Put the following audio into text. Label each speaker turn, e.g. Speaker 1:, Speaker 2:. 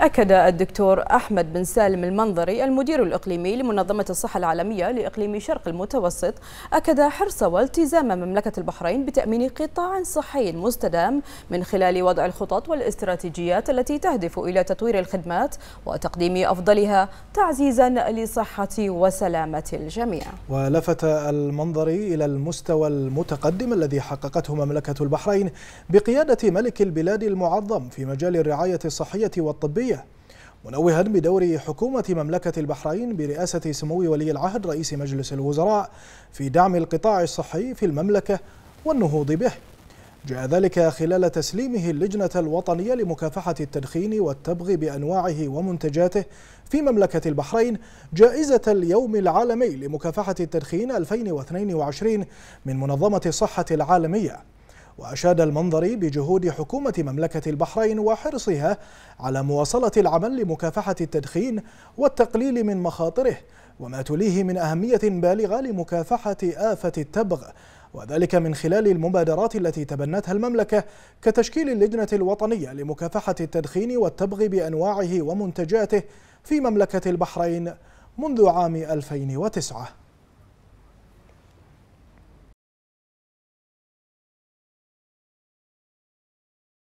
Speaker 1: أكد الدكتور أحمد بن سالم المنظري المدير الإقليمي لمنظمة الصحة العالمية لإقليم شرق المتوسط أكد حرص والتزام مملكة البحرين بتأمين قطاع صحي مستدام من خلال وضع الخطط والاستراتيجيات التي تهدف إلى تطوير الخدمات وتقديم أفضلها تعزيزا لصحة وسلامة الجميع
Speaker 2: ولفت المنظري إلى المستوى المتقدم الذي حققته مملكة البحرين بقيادة ملك البلاد المعظم في مجال الرعاية الصحية والطبية الجمهورية منوها بدور حكومة مملكة البحرين برئاسة سمو ولي العهد رئيس مجلس الوزراء في دعم القطاع الصحي في المملكة والنهوض به جاء ذلك خلال تسليمه اللجنة الوطنية لمكافحة التدخين والتبغ بأنواعه ومنتجاته في مملكة البحرين جائزة اليوم العالمي لمكافحة التدخين 2022 من منظمة الصحة العالمية وأشاد المنظري بجهود حكومة مملكة البحرين وحرصها على مواصلة العمل لمكافحة التدخين والتقليل من مخاطره وما تليه من أهمية بالغة لمكافحة آفة التبغ وذلك من خلال المبادرات التي تبنتها المملكة كتشكيل اللجنة الوطنية لمكافحة التدخين والتبغ بأنواعه ومنتجاته في مملكة البحرين منذ عام 2009